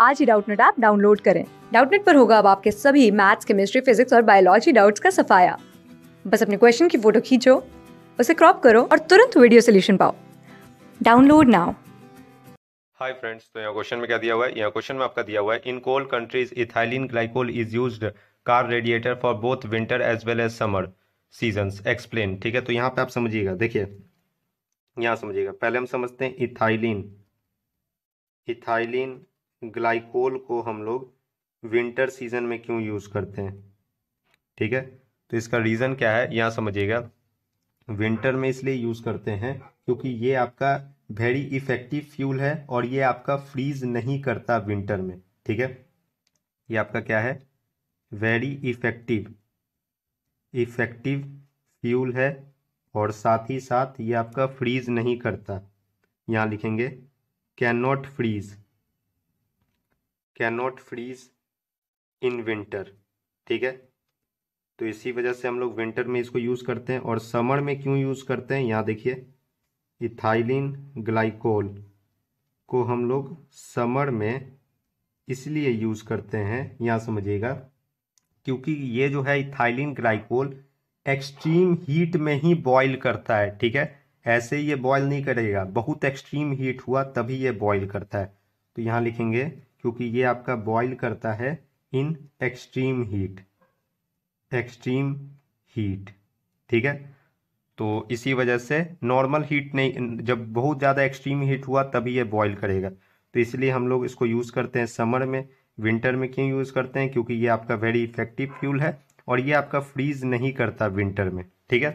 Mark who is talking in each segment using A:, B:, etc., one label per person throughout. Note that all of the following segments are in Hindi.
A: आज ही डाउटनेट ऐप डाउनलोड करें डाउटनेट पर होगा अब आपके सभी मैथ्स केमिस्ट्री फिजिक्स और बायोलॉजी डाउट्स का सफाया बस अपने क्वेश्चन की फोटो खींचो उसे क्रॉप करो और तुरंत वीडियो सोल्यूशन पाओ डाउनलोड नाउ
B: हाय फ्रेंड्स तो यहाँ क्वेश्चन में क्या दिया हुआ है यहाँ क्वेश्चन में आपका दिया हुआ है in cold countries ethylene glycol is use car radiator for both winter as well as summer season explain ठीक है तो यहाँ पे आप समझिएगा देखिए यहाँ समझिएगा पहले हम समझते हैं इथाइलिन इथाइलिन ग्लाइकोल को हम लोग विंटर सीजन में क्यों यूज़ करते हैं ठीक है तो इसका रीज़न क्या है यहाँ समझिएगा विंटर में इसलिए यूज़ करते हैं क्योंकि ये आपका वेरी इफ़ेक्टिव फ्यूल है और ये आपका फ्रीज नहीं करता विंटर में ठीक है ये आपका क्या है वेरी इफ़ेक्टिव इफ़ेक्टिव फ्यूल है और साथ ही साथ ये आपका फ्रीज नहीं करता यहाँ लिखेंगे can not freeze can not freeze in winter ठीक है तो इसी वजह से हम लोग विंटर में इसको यूज़ करते हैं और समर में क्यों यूज़ करते हैं यहाँ देखिए इथाइलिन ग्लाइकोल को हम लोग समर में इसलिए यूज़ करते हैं यहाँ समझिएगा क्योंकि ये जो है इथाइलिन ग्लाइकोल एक्सट्रीम हीट में ही बॉईल करता है ठीक है ऐसे ये बॉईल नहीं करेगा बहुत एक्सट्रीम हीट हुआ तभी ये बॉईल करता है तो यहाँ लिखेंगे क्योंकि ये आपका बॉइल करता है in extreme heat extreme heat ठीक है तो इसी वजह से नॉर्मल हीट नहीं जब बहुत ज़्यादा एक्सट्रीम हीट हुआ तभी ये बॉइल करेगा तो इसलिए हम लोग इसको यूज़ करते हैं समर में विंटर में क्यों यूज़ करते हैं क्योंकि ये आपका वेरी इफेक्टिव फ्यूल है और ये आपका फ्रीज नहीं करता विंटर में ठीक है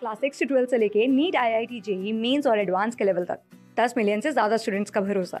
A: क्लास सिक्स से ट्वेल्थ से लेके NEET I I T JEE mains और एडवांस के लेवल तक दस मिलियन से ज़्यादा स्टूडेंट्स का भरोसा